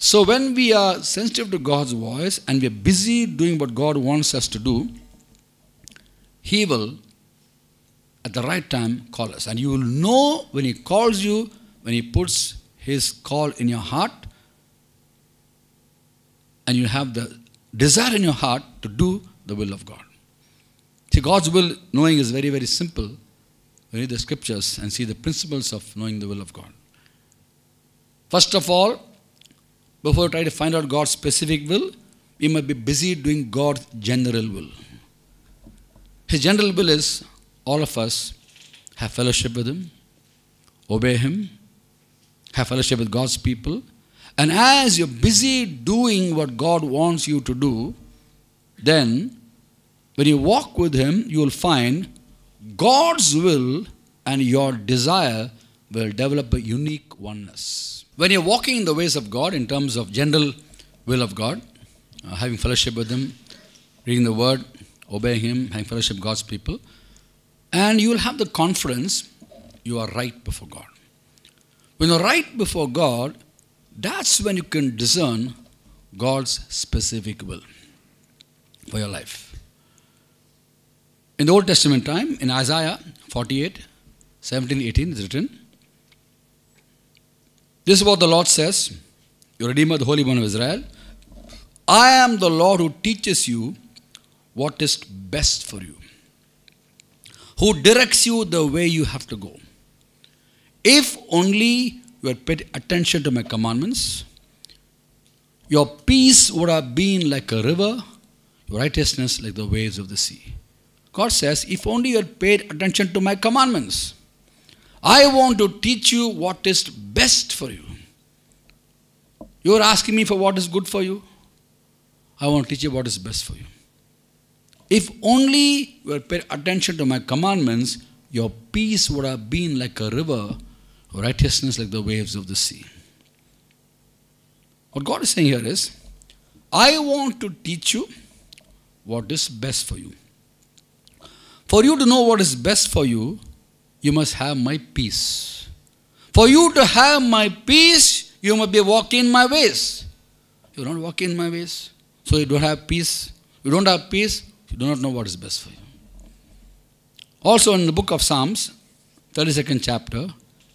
So when we are sensitive to God's voice and we are busy doing what God wants us to do, He will, at the right time, call us. And you will know when He calls you, when He puts His call in your heart, and you have the desire in your heart to do the will of God. See, God's will knowing is very, very simple. We read the scriptures and see the principles of knowing the will of God. First of all, before you try to find out God's specific will, we must be busy doing God's general will. His general will is all of us have fellowship with Him, obey Him, have fellowship with God's people. And as you're busy doing what God wants you to do, then when you walk with Him, you will find God's will and your desire will develop a unique oneness. When you're walking in the ways of God in terms of general will of God, uh, having fellowship with Him, reading the Word, obeying Him, having fellowship with God's people, and you will have the confidence you are right before God. When you're right before God, that's when you can discern God's specific will for your life. In the Old Testament time, in Isaiah 48, 17, 18, it's written, this is what the Lord says, your Redeemer, the Holy One of Israel. I am the Lord who teaches you what is best for you, who directs you the way you have to go. If only you had paid attention to my commandments, your peace would have been like a river, your righteousness like the waves of the sea. God says, if only you had paid attention to my commandments. I want to teach you what is best for you. You are asking me for what is good for you. I want to teach you what is best for you. If only you had paid attention to my commandments, your peace would have been like a river, righteousness like the waves of the sea. What God is saying here is, I want to teach you what is best for you. For you to know what is best for you, you must have my peace. For you to have my peace, you must be walking my ways. You don't walk in my ways, so you don't have peace. You don't have peace, you do not know what is best for you. Also in the book of Psalms, 32nd chapter,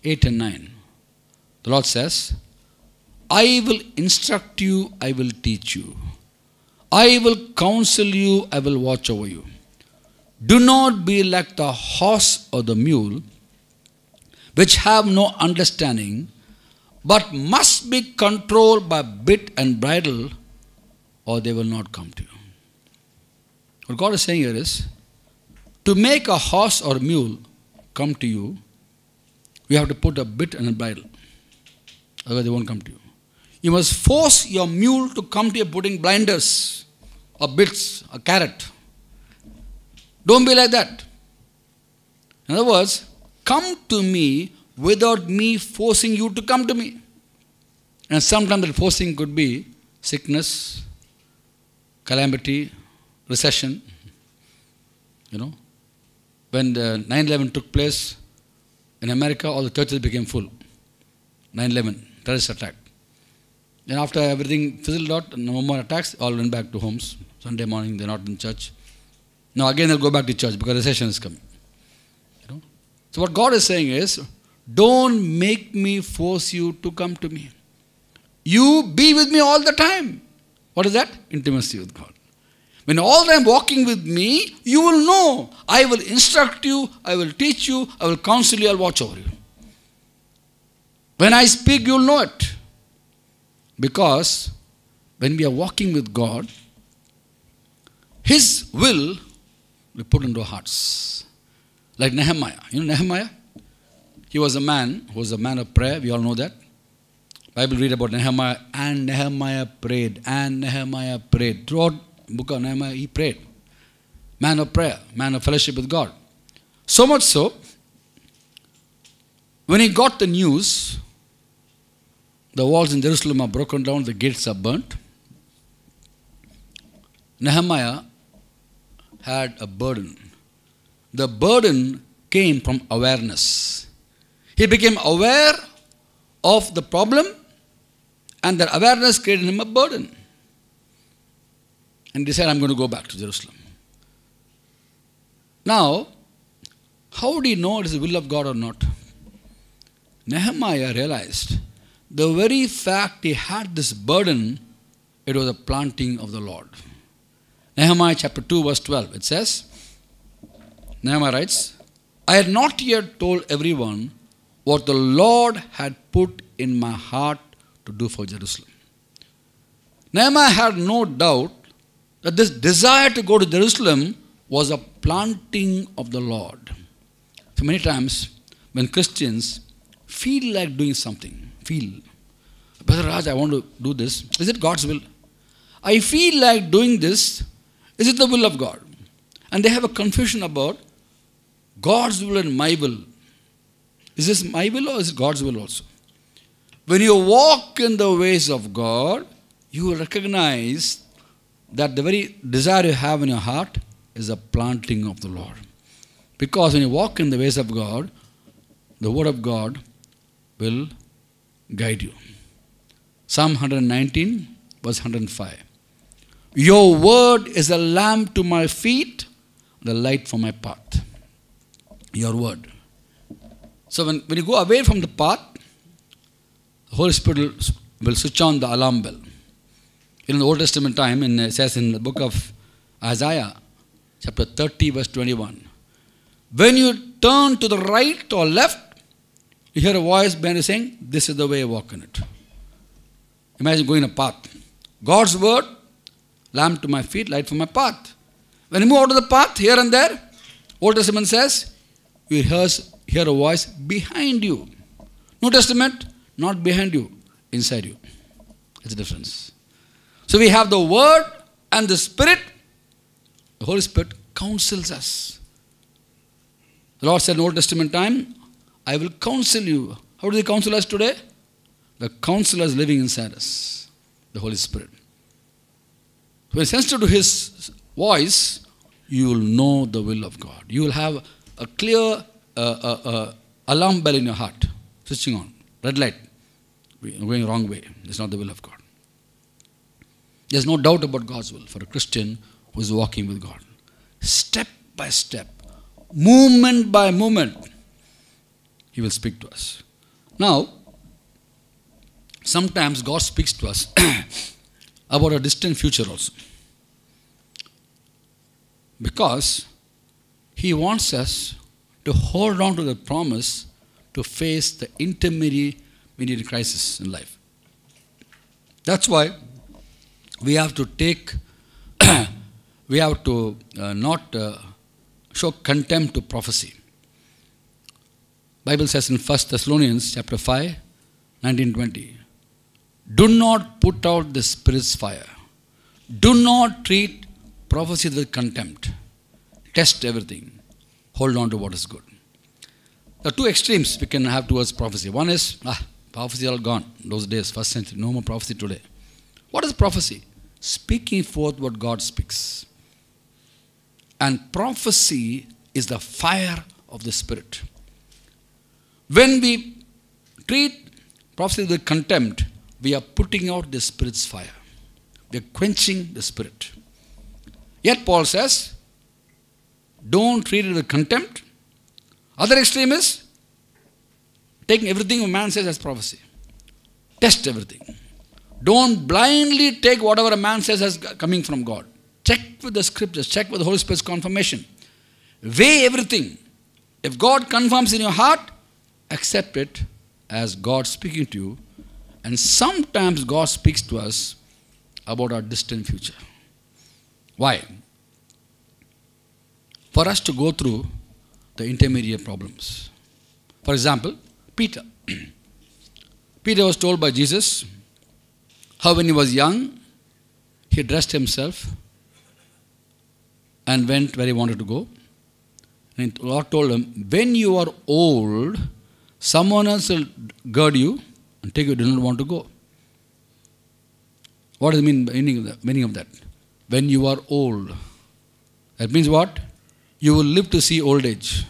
8 and 9, the Lord says, I will instruct you, I will teach you. I will counsel you, I will watch over you. Do not be like the horse or the mule, which have no understanding, but must be controlled by bit and bridle, or they will not come to you. What God is saying here is to make a horse or mule come to you, you have to put a bit and a bridle, otherwise, they won't come to you. You must force your mule to come to you putting blinders or bits, a carrot. Don't be like that. In other words, come to me without me forcing you to come to me. And sometimes the forcing could be sickness, calamity, recession. You know, when the 9 11 took place in America, all the churches became full. 9 11, terrorist attack. Then, after everything fizzled out, no more attacks, all went back to homes. Sunday morning, they're not in church. Now again I'll go back to church because recession is coming. You know? So what God is saying is, don't make me force you to come to me. You be with me all the time. What is that? Intimacy with God. When all time walking with me, you will know. I will instruct you, I will teach you, I will counsel you, I'll watch over you. When I speak, you'll know it. Because when we are walking with God, His will we put into our hearts. Like Nehemiah. You know Nehemiah? He was a man who was a man of prayer. We all know that. Bible read about Nehemiah and Nehemiah prayed and Nehemiah prayed. Throughout book of Nehemiah, he prayed. Man of prayer, man of fellowship with God. So much so, when he got the news, the walls in Jerusalem are broken down, the gates are burnt. Nehemiah had a burden. The burden came from awareness. He became aware of the problem, and that awareness created him a burden. And he said, I'm going to go back to Jerusalem. Now, how would he know it is the will of God or not? Nehemiah realized the very fact he had this burden, it was a planting of the Lord. Nehemiah chapter 2, verse 12. It says, Nehemiah writes, I had not yet told everyone what the Lord had put in my heart to do for Jerusalem. Nehemiah had no doubt that this desire to go to Jerusalem was a planting of the Lord. So many times when Christians feel like doing something, feel, Brother Raj, I want to do this. Is it God's will? I feel like doing this is it the will of God? And they have a confusion about God's will and my will. Is this my will or is it God's will also? When you walk in the ways of God, you will recognize that the very desire you have in your heart is a planting of the Lord. Because when you walk in the ways of God, the Word of God will guide you. Psalm 119, verse 105. Your word is a lamp to my feet, the light for my path. Your word. So when, when you go away from the path, the Holy Spirit will switch on the alarm bell. In the Old Testament time, in, it says in the book of Isaiah, chapter 30, verse 21. When you turn to the right or left, you hear a voice behind you saying, This is the way, walk in it. Imagine going a path. God's word lamp to my feet, light for my path. When you move out of the path, here and there, Old Testament says, you hears, hear a voice behind you. New Testament, not behind you, inside you. It's a difference. So we have the Word and the Spirit. The Holy Spirit counsels us. The Lord said in Old Testament time, I will counsel you. How do they counsel us today? The counselor is living inside us, the Holy Spirit. When sensitive to His voice, you will know the will of God. You will have a clear uh, uh, uh, alarm bell in your heart, switching on, red light, We're going wrong way. It's not the will of God. There's no doubt about God's will for a Christian who is walking with God. Step by step, moment by moment, He will speak to us. Now, sometimes God speaks to us about a distant future also. Because he wants us to hold on to the promise to face the intermediate crisis in life. That's why we have to take, we have to uh, not uh, show contempt to prophecy. Bible says in 1 Thessalonians chapter 5, 19, 20, do not put out the Spirit's fire. Do not treat prophecy with contempt. Test everything. Hold on to what is good. There are two extremes we can have towards prophecy. One is, ah, prophecy all gone. Those days, first century, no more prophecy today. What is prophecy? Speaking forth what God speaks. And prophecy is the fire of the Spirit. When we treat prophecy with contempt, we are putting out the Spirit's fire. We are quenching the Spirit. Yet Paul says, don't treat it with contempt. Other extreme is taking everything a man says as prophecy. Test everything. Don't blindly take whatever a man says as coming from God. Check with the scriptures, check with the Holy Spirit's confirmation. Weigh everything. If God confirms in your heart, accept it as God speaking to you and sometimes God speaks to us about our distant future. Why? For us to go through the intermediate problems. For example, Peter. Peter was told by Jesus how when he was young, he dressed himself and went where he wanted to go. And Lord told him, when you are old, someone else will gird you Take you do not want to go. What is the meaning of that? When you are old, that means what? You will live to see old age.